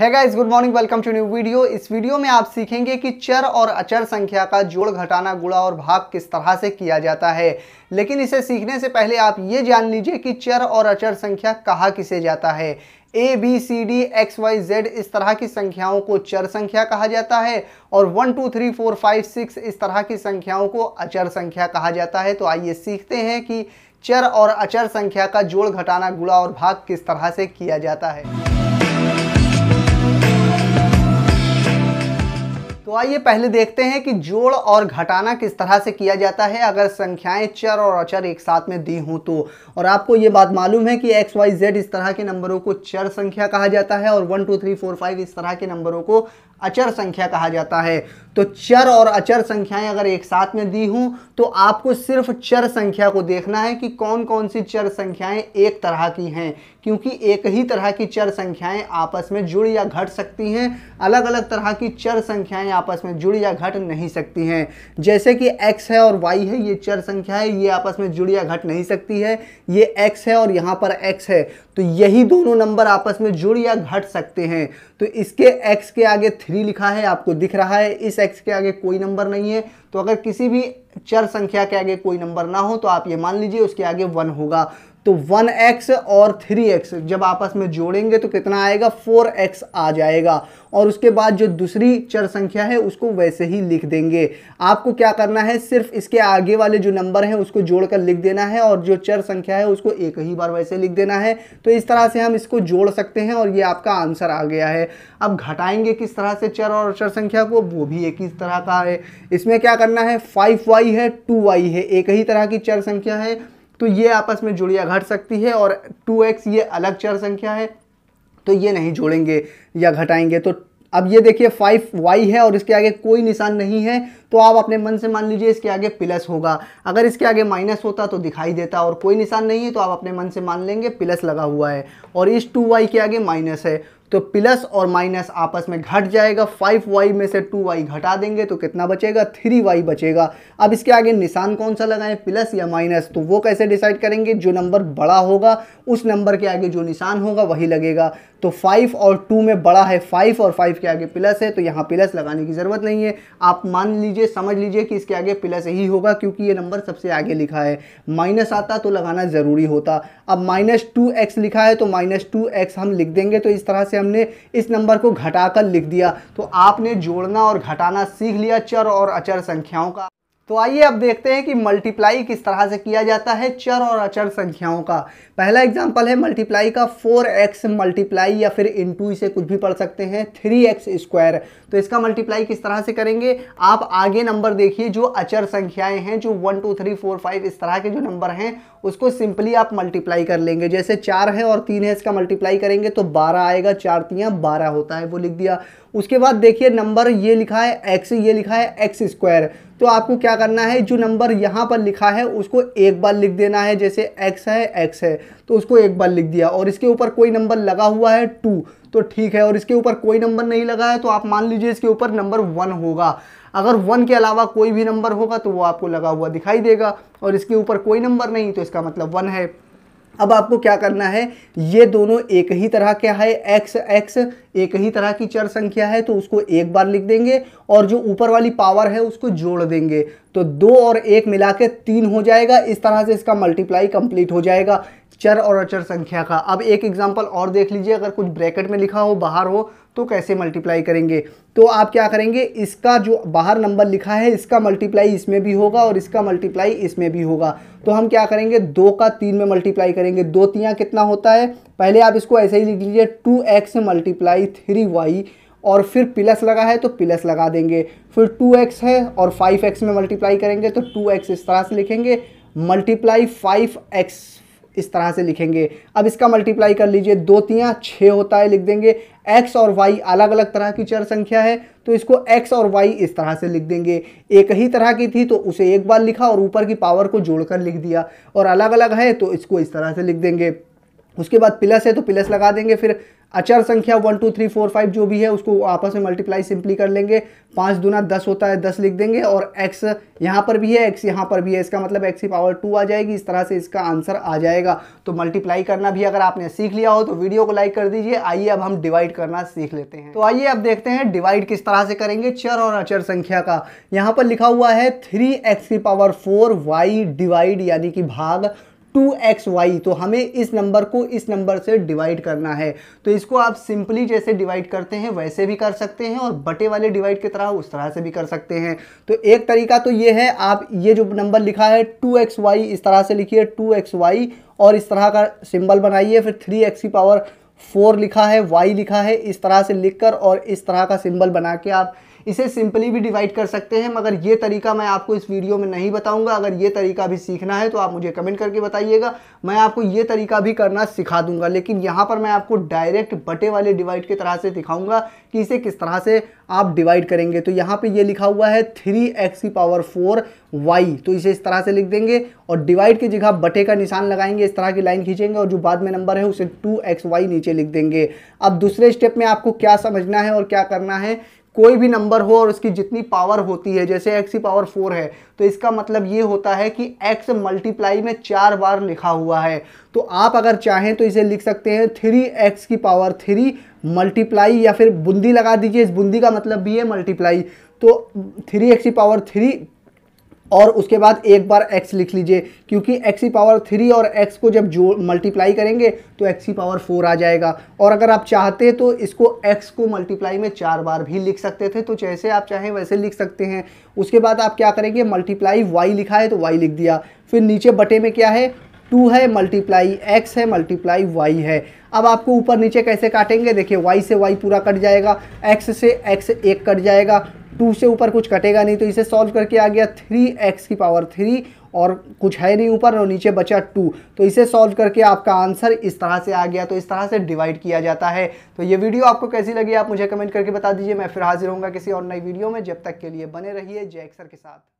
है guys good morning welcome to new video इस वीडियो में आप सीखेंगे कि चर और अचर संख्या का जोड़ घटाना गुणा और भाग किस तरह से किया जाता है लेकिन इसे सीखने से पहले आप ये जान लीजिए कि चर और अचर संख्या कहा किसे जाता है A B C D X Y Z इस तरह की संख्याओं को चर संख्या कहा जाता है और one two three four five six इस तरह की संख्याओं को अचर संख्या कहा जाता है तो आइए सीखते हैं कि चर और अचर संख्या का जोड़ घटाना गुणा और भाग किस तरह से किया जाता है तो आइए पहले देखते हैं कि जोड़ और घटाना किस तरह से किया जाता है अगर संख्याएं चर और अचर एक साथ में दी हों तो और आपको ये बात मालूम है कि एक्स वाई जेड इस तरह के नंबरों को चर संख्या कहा जाता है और one two three four five इस तरह के नंबरों को अचर संख्या कहा जाता है तो चर और अचर संख्याएं अगर एक साथ में दी हूं तो आपको सिर्फ चर संख्या को देखना है कि कौन कौन सी चर संख्याएं एक तरह की हैं क्योंकि एक ही तरह की चर संख्याएं आपस में जुड़ या घट सकती हैं अलग अलग तरह की चर संख्याएं आपस में जुड़ या घट नहीं सकती हैं जैसे कि एक्स है और वाई है ये चर संख्या है ये आपस में जुड़ या घट नहीं सकती है ये एक्स है और यहाँ पर एक्स है तो यही दोनों नंबर आपस में जुड़ या घट सकते हैं तो इसके एक्स के आगे थ्री लिखा है आपको दिख रहा है इस एक्स के आगे कोई नंबर नहीं है तो अगर किसी भी चर संख्या के आगे कोई नंबर ना हो तो आप ये मान लीजिए उसके आगे वन होगा तो वन एक्स और थ्री एक्स जब आपस में जोड़ेंगे तो कितना आएगा फोर एक्स आ जाएगा और उसके बाद जो दूसरी चर संख्या है उसको वैसे ही लिख देंगे आपको क्या करना है सिर्फ इसके आगे वाले जो नंबर हैं उसको जोड़कर लिख देना है और जो चर संख्या है उसको एक ही बार वैसे लिख देना है तो इस तरह से हम इसको जोड़ सकते हैं और ये आपका आंसर आ गया है अब घटाएंगे किस तरह से चर और चर संख्या को वो भी एक ही तरह का है इसमें क्या करना है फाइव वाई है टू वाई है एक ही तरह की चर संख्या है तो ये आपस में जुड़िया घट सकती है और टू एक्स ये अलग चर संख्या है तो ये नहीं जोड़ेंगे या घटाएंगे तो अब ये देखिए फाइव वाई है और इसके आगे कोई निशान नहीं है तो आप अपने मन से मान लीजिए इसके आगे प्लस होगा अगर इसके आगे माइनस होता तो दिखाई देता और कोई निशान नहीं है तो आप अपने मन से मान लेंगे प्लस लगा हुआ है और इस टू वाई के आगे माइनस है तो प्लस और माइनस आपस में घट जाएगा फाइव वाई में से टू वाई घटा देंगे तो कितना बचेगा थ्री वाई बचेगा अब इसके आगे निशान कौन सा लगाएं प्लस या माइनस तो वो कैसे डिसाइड करेंगे जो नंबर बड़ा होगा उस नंबर के आगे जो निशान होगा वही लगेगा तो फाइव और टू में बड़ा है फाइव और फाइव के आगे प्लस है तो यहाँ प्लस लगाने की ज़रूरत नहीं है आप मान लीजिए लीजिए समझ लीजिए कि इसके आगे प्लस ही होगा क्योंकि ये नंबर सबसे आगे लिखा है माइनस आता तो लगाना ज़रूरी होता अब माइनस टू एक्स लिखा है तो माइनस टू एक्स हम लिख देंगे तो इस तरह से हमने इस नंबर को घटाकर लिख दिया तो आपने जोड़ना और घटाना सीख लिया चर और अचर संख्याओं का तो आइए अब देखते हैं कि मल्टीप्लाई किस तरह से किया जाता है चर और अचर संख्याओं का पहला एग्जाम्पल है मल्टीप्लाई का फोर एक्स मल्टीप्लाई या फिर टू इसे कुछ भी पढ़ सकते हैं थ्री एक्स स्क्वायर तो इसका मल्टीप्लाई किस तरह से करेंगे आप आगे नंबर देखिए जो अचर संख्याएं हैं जो one two three four five इस तरह के जो नंबर हैं उसको सिंपली आप मल्टीप्लाई कर लेंगे जैसे चार है और तीन है इसका मल्टीप्लाई करेंगे तो बारह आएगा चार तियाँ बारह होता है वो लिख दिया उसके बाद देखिए नंबर ये लिखा है एक्स ये लिखा है एक्स स्क्वायर तो आपको क्या करना है जो नंबर यहाँ पर लिखा है उसको एक बार लिख देना है जैसे एक्स है एक्स है तो उसको एक बार लिख दिया और इसके ऊपर कोई नंबर लगा हुआ है टू तो ठीक है और इसके ऊपर कोई नंबर नहीं लगा है तो आप मान लीजिए इसके ऊपर नंबर वन होगा अगर वन के अलावा कोई भी नंबर होगा तो वो आपको लगा हुआ दिखाई देगा और इसके ऊपर कोई नंबर नहीं तो इसका मतलब वन है अब आपको क्या करना है ये दोनों एक ही तरह क्या है एक्स एक्स एक ही तरह की चर संख्या है तो उसको एक बार लिख देंगे और जो ऊपर वाली पावर है उसको जोड़ देंगे तो दो और एक मिला के तीन हो जाएगा इस तरह से इसका मल्टीप्लाई कंप्लीट हो जाएगा चर और अचर संख्या का अब एक एग्जाम्पल और देख लीजिए अगर कुछ ब्रैकेट में लिखा हो बाहर हो तो कैसे मल्टीप्लाई करेंगे तो आप क्या करेंगे इसका जो बाहर नंबर लिखा है इसका मल्टीप्लाई इसमें भी होगा और इसका मल्टीप्लाई इसमें भी होगा तो हम क्या करेंगे दो का तीन में मल्टीप्लाई करेंगे दो तियाँ कितना होता है पहले आप इसको ऐसे ही लिख लीजिए two X multiply three Y और फिर प्लस लगा है तो प्लस लगा देंगे फिर टू एक्स है और फाइव एक्स में मल्टीप्लाई करेंगे तो टू एक्स इस तरह से लिखेंगे मल्टीप्लाई फाइव एक्स इस तरह से लिखेंगे अब इसका मल्टीप्लाई कर लीजिए दो तियाँ छः होता है लिख देंगे एक्स और वाई अलग अलग तरह की चर संख्या है तो इसको एक्स और वाई इस तरह से लिख देंगे एक ही तरह की थी तो उसे एक बार लिखा और ऊपर की पावर को जोड़कर लिख दिया और अलग अलग है तो इसको इस तरह से लिख देंगे उसके बाद प्लस है तो प्लस लगा देंगे फिर अचर संख्या one two three four five जो भी है उसको आपस में मल्टीप्लाई सिंपली कर लेंगे पाँच दुना दस होता है दस लिख देंगे और एक्स यहाँ पर भी है एक्स यहाँ पर भी है इसका मतलब एक्स की पावर टू आ जाएगी इस तरह से इसका आंसर आ जाएगा तो मल्टीप्लाई करना भी अगर आपने सीख लिया हो तो वीडियो को लाइक कर दीजिए आइए अब हम डिवाइड करना सीख लेते हैं तो आइए अब देखते हैं डिवाइड किस तरह से करेंगे चर और अचर संख्या का यहाँ पर लिखा हुआ है थ्री एक्स की पावर फोर वाई डिवाइड यानी कि भाग टू एक्स वाई तो हमें इस नंबर को इस नंबर से डिवाइड करना है तो इसको आप सिंपली जैसे डिवाइड करते हैं वैसे भी कर सकते हैं और बटे वाले डिवाइड की तरह उस तरह से भी कर सकते हैं तो एक तरीका तो ये है आप ये जो नंबर लिखा है टू एक्स वाई इस तरह से लिखिए टू एक्स वाई और इस तरह का सिंबल बनाइए फिर थ्री एक्स की पावर फोर लिखा है वाई लिखा है इस तरह से कर और इस तरह का सिंबल बना के आप इसे सिंपली भी डिवाइड कर सकते हैं मगर ये तरीका मैं आपको इस वीडियो में नहीं बताऊंगा अगर ये तरीका भी सीखना है तो आप मुझे कमेंट करके बताइएगा मैं आपको ये तरीका भी करना सिखा दूंगा लेकिन यहाँ पर मैं आपको डायरेक्ट बटे वाले डिवाइड की तरह से दिखाऊंगा कि इसे किस तरह से आप डिवाइड करेंगे तो यहाँ पर ये लिखा हुआ है थ्री एक्स की पावर फोर वाई तो इसे इस तरह से लिख देंगे और डिवाइड की जगह बटे का निशान लगाएंगे इस तरह की लाइन खींचेंगे और जो बाद में नंबर है उसे टू एक्स वाई नीचे लिख देंगे अब दूसरे स्टेप में आपको क्या समझना है और क्या करना है कोई भी नंबर हो और उसकी जितनी पावर होती है जैसे एक्स की पावर फोर है तो इसका मतलब ये होता है कि एक्स मल्टीप्लाई में चार बार लिखा हुआ है तो आप अगर चाहें तो इसे लिख सकते हैं थ्री एक्स की पावर थ्री मल्टीप्लाई या फिर बूंदी लगा दीजिए इस बूंदी का मतलब भी है मल्टीप्लाई तो थ्री एक्स की पावर थ्री और उसके बाद एक बार x लिख लीजिए क्योंकि x की पावर थ्री और x को जब जो मल्टीप्लाई करेंगे तो x की पावर फोर आ जाएगा और अगर आप चाहते तो इसको x को मल्टीप्लाई में चार बार भी लिख सकते थे तो जैसे आप चाहें वैसे लिख सकते हैं उसके बाद आप क्या करेंगे मल्टीप्लाई वाई लिखा है तो वाई लिख दिया फिर नीचे बटे में क्या है टू है मल्टीप्लाई एक्स है मल्टीप्लाई वाई है अब आपको ऊपर नीचे कैसे काटेंगे देखिए वाई से वाई पूरा कट जाएगा एक्स से एक्स एक कट जाएगा टू से ऊपर कुछ कटेगा नहीं तो इसे सॉल्व करके आ गया थ्री एक्स की पावर थ्री और कुछ है नहीं ऊपर और नीचे बचा टू तो इसे सॉल्व करके आपका आंसर इस तरह से आ गया तो इस तरह से डिवाइड किया जाता है तो ये वीडियो आपको कैसी लगी आप मुझे कमेंट करके बता दीजिए मैं फिर हाजिर होऊंगा किसी और नई वीडियो में जब तक के लिए बने रहिए जय अक्सर के साथ